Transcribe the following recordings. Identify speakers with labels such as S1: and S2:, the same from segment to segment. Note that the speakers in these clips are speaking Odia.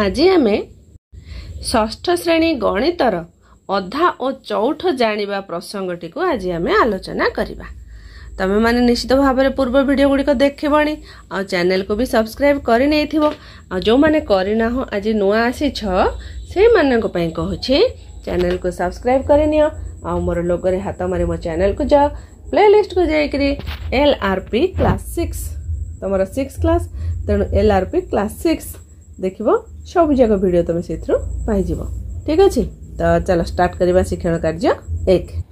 S1: आज आम ष्ठ श्रेणी गणितर अधा और चौठ जाणी प्रसंगटी को आज आम आलोचना करवा तुम्हें मैंने निश्चित भाव पूर्व भिड गुड़िक देखनी आ चेल को भी सब्सक्राइब कर जो मैंने करना आज नुआ आसी कह चेल को सब्सक्राइब करनी आ मोर लोगे हाथ मारी मो चेल को जाओ प्ले लिस्ट को जाकर L R P class six तुम सिक्स क्लास तेणु L R P class six देखो ସବୁଯାକ ଭିଡ଼ିଓ ତୁମେ ସେଥିରୁ ପାଇଯିବ ଠିକ୍ ଅଛି ତ ଚାଲ ଷ୍ଟାର୍ଟ କରିବା ଶିକ୍ଷଣ କାର୍ଯ୍ୟ ଏକ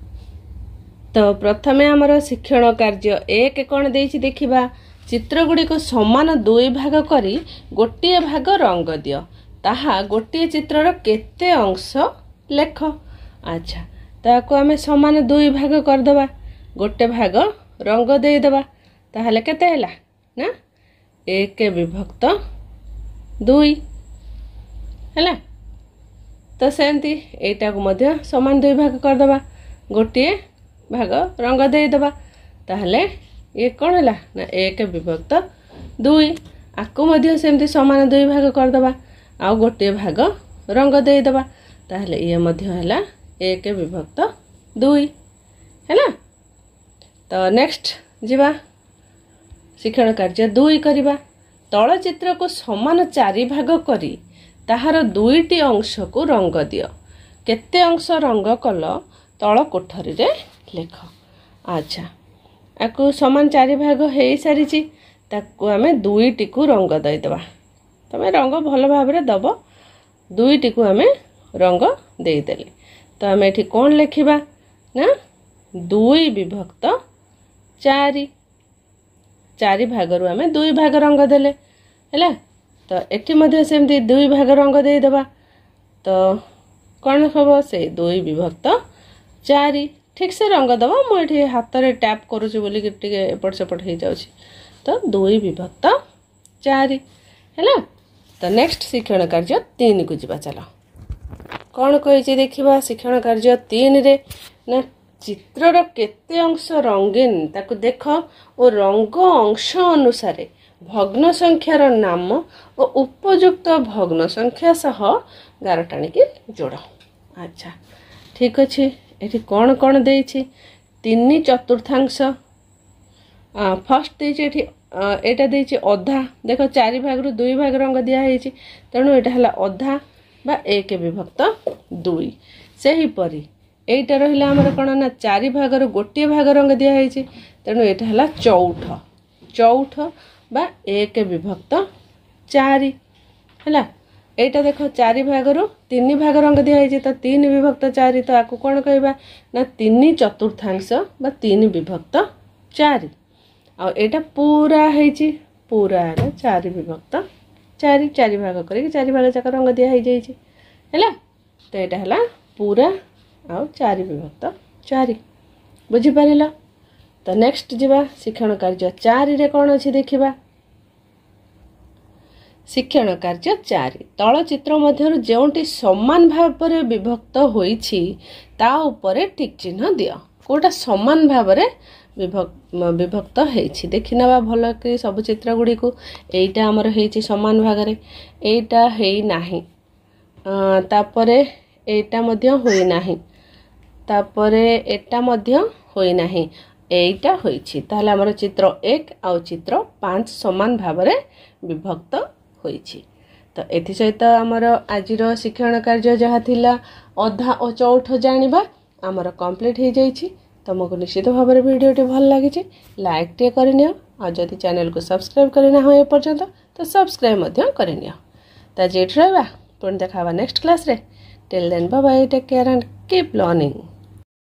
S1: ତ ପ୍ରଥମେ ଆମର ଶିକ୍ଷଣ କାର୍ଯ୍ୟ ଏକ କ'ଣ ଦେଇଛି ଦେଖିବା ଚିତ୍ରଗୁଡ଼ିକୁ ସମାନ ଦୁଇ ଭାଗ କରି ଗୋଟିଏ ଭାଗ ରଙ୍ଗ ଦିଅ ତାହା ଗୋଟିଏ ଚିତ୍ରର କେତେ ଅଂଶ ଲେଖ ଆଚ୍ଛା ତାହାକୁ ଆମେ ସମାନ ଦୁଇ ଭାଗ କରିଦେବା ଗୋଟେ ଭାଗ ରଙ୍ଗ ଦେଇଦେବା ତାହେଲେ କେତେ ହେଲା ନା ଏକ ବିଭକ୍ତ ଦୁଇ ହେଲା ତ ସେମିତି ଏଇଟାକୁ ମଧ୍ୟ ସମାନ ଦୁଇ ଭାଗ କରିଦେବା ଗୋଟିଏ ଭାଗ ରଙ୍ଗ ଦେଇଦେବା ତାହେଲେ ଇଏ କ'ଣ ହେଲା ନା ଏକ ବିଭକ୍ତ ଦୁଇ ଆକୁ ମଧ୍ୟ ସେମିତି ସମାନ ଦୁଇ ଭାଗ କରିଦେବା ଆଉ ଗୋଟିଏ ଭାଗ ରଙ୍ଗ ଦେଇଦେବା ତାହେଲେ ଇଏ ମଧ୍ୟ ହେଲା ଏକ ବିଭକ୍ତ ଦୁଇ ହେଲା ତ ନେକ୍ସଟ ଯିବା ଶିକ୍ଷଣ କାର୍ଯ୍ୟ ଦୁଇ କରିବା ତଳଚିତ୍ରକୁ ସମାନ ଚାରି ଭାଗ କରି ତାହାର ଦୁଇଟି ଅଂଶକୁ ରଙ୍ଗ ଦିଅ କେତେ ଅଂଶ ରଙ୍ଗ କଲ ତଳ କୋଠରୀରେ ଲେଖ ଆଚ୍ଛା ଆକୁ ସମାନ ଚାରି ଭାଗ ହେଇସାରିଛି ତାକୁ ଆମେ ଦୁଇଟିକୁ ରଙ୍ଗ ଦେଇଦେବା ତୁମେ ରଙ୍ଗ ଭଲ ଭାବରେ ଦେବ ଦୁଇଟିକୁ ଆମେ ରଙ୍ଗ ଦେଇଦେଲେ ତ ଆମେ ଏଠି କ'ଣ ଲେଖିବା ନା ଦୁଇ ବିଭକ୍ତ ଚାରି ଚାରି ଭାଗରୁ ଆମେ ଦୁଇ ଭାଗ ରଙ୍ଗ ଦେଲେ ହେଲା ତ ଏଠି ମଧ୍ୟ ସେମିତି ଦୁଇ ଭାଗ ରଙ୍ଗ ଦେଇଦେବା ତ କ'ଣ ହେବ ସେ ଦୁଇ ବିଭକ୍ତ ଚାରି ଠିକ୍ସେ ରଙ୍ଗ ଦେବ ମୁଁ ଏଠି ହାତରେ ଟ୍ୟାପ୍ କରୁଛି ବୋଲିକି ଟିକେ ଏପଟ ସେପଟ ହେଇଯାଉଛି ତ ଦୁଇ ବିଭକ୍ତ ଚାରି ହେଲା ତ ନେକ୍ସଟ ଶିକ୍ଷଣ କାର୍ଯ୍ୟ ତିନିକୁ ଯିବା ଚାଲ କ'ଣ କହିଛି ଦେଖିବା ଶିକ୍ଷଣ କାର୍ଯ୍ୟ ତିନିରେ ନା ଚିତ୍ରର କେତେ ଅଂଶ ରଙ୍ଗୀନ ତାକୁ ଦେଖ ଓ ରଙ୍ଗ ଅଂଶ ଅନୁସାରେ ଭଗ୍ନ ସଂଖ୍ୟାର ନାମ ଓ ଉପଯୁକ୍ତ ଭଗ୍ନ ସଂଖ୍ୟା ସହ ଗାର ଟାଣିକି ଯୋଡ଼ ଆଚ୍ଛା ଠିକ୍ ଅଛି ଏଠି କ'ଣ କ'ଣ ଦେଇଛି ତିନି ଚତୁର୍ଥାଂଶ ଫାଷ୍ଟ ଦେଇଛି ଏଠି ଏଇଟା ଦେଇଛି ଅଧା ଦେଖ ଚାରି ଭାଗରୁ ଦୁଇ ଭାଗ ରଙ୍ଗ ଦିଆହେଇଛି ତେଣୁ ଏଇଟା ହେଲା ଅଧା ବା ଏକ ବିଭକ୍ତ ଦୁଇ ସେହିପରି ଏଇଟା ରହିଲା ଆମର କ'ଣ ନା ଚାରି ଭାଗରୁ ଗୋଟିଏ ଭାଗ ରଙ୍ଗ ଦିଆହେଇଛି ତେଣୁ ଏଇଟା ହେଲା ଚଉଠ ଚଉଠ বা ଏକ ବିଭକ୍ତ ଚାରି ହେଲା ଏଇଟା ଦେଖ ଚାରି ଭାଗରୁ ତିନି ଭାଗ ରଙ୍ଗ ଦିଆହେଇଛି ତ ତିନି ବିଭକ୍ତ ଚାରି ତ ଆକୁ କ'ଣ କହିବା ନା ତିନି ଚତୁର୍ଥାଂଶ ବା ତିନି ବିଭକ୍ତ ଚାରି ଆଉ ଏଇଟା ପୁରା ହେଇଛି ପୁରା ହେଲା ଚାରି ବିଭକ୍ତ ଚାରି ଚାରି ଭାଗ କରିକି ଚାରି ଭାଗ ଯାକ ରଙ୍ଗ ଦିଆ ହେଇଯାଇଛି ହେଲା ତ ଏଇଟା ହେଲା ପୁରା ଆଉ ଚାରି ବିଭକ୍ତ ଚାରି ବୁଝିପାରିଲ ତ ନେକ୍ସଟ ଯିବା ଶିକ୍ଷଣ କାର୍ଯ୍ୟ ଚାରିରେ କ'ଣ ଅଛି ଦେଖିବା ଶିକ୍ଷଣ କାର୍ଯ୍ୟ ଚାରି ତଳଚିତ୍ର ମଧ୍ୟରୁ ଯେଉଁଠି ସମାନ ଭାବରେ ବିଭକ୍ତ ହୋଇଛି ତା ଉପରେ ଠିକ୍ ଚିହ୍ନ ଦିଅ କେଉଁଟା ସମାନ ଭାବରେ ବିଭକ୍ତ ହେଇଛି ଦେଖିନେବା ଭଲ କି ସବୁ ଚିତ୍ର ଗୁଡ଼ିକୁ ଏଇଟା ଆମର ହେଇଛି ସମାନ ଭାଗରେ ଏଇଟା ହେଇନାହିଁ ତାପରେ ଏଇଟା ମଧ୍ୟ ହୋଇନାହିଁ ତାପରେ ଏଇଟା ମଧ୍ୟ ହୋଇନାହିଁ ଏଇଟା ହୋଇଛି ତାହେଲେ ଆମର ଚିତ୍ର ଏକ ଆଉ ଚିତ୍ର ପାଞ୍ଚ ସମାନ ଭାବରେ ବିଭକ୍ତ ହୋଇଛି ତ ଏଥିସହିତ ଆମର ଆଜିର ଶିକ୍ଷଣ କାର୍ଯ୍ୟ ଯାହା ଥିଲା ଅଧା ଓ ଚଉଠ ଜାଣିବା ଆମର କମ୍ପ୍ଲିଟ୍ ହେଇଯାଇଛି ତୁମକୁ ନିଶ୍ଚିତ ଭାବରେ ଭିଡ଼ିଓଟି ଭଲ ଲାଗିଛି ଲାଇକ୍ଟିଏ କରିନିଅ ଆଉ ଯଦି ଚ୍ୟାନେଲ୍କୁ ସବସ୍କ୍ରାଇବ୍ କରିନାହଁ ଏପର୍ଯ୍ୟନ୍ତ ତ ସବସ୍କ୍ରାଇବ୍ ମଧ୍ୟ କରିନିଅ ତ ଆଜି ଏଠି ରହିବା ପୁଣି ଦେଖା ହେବା ନେକ୍ସଟ କ୍ଲାସ୍ରେ till then bye take care and keep learning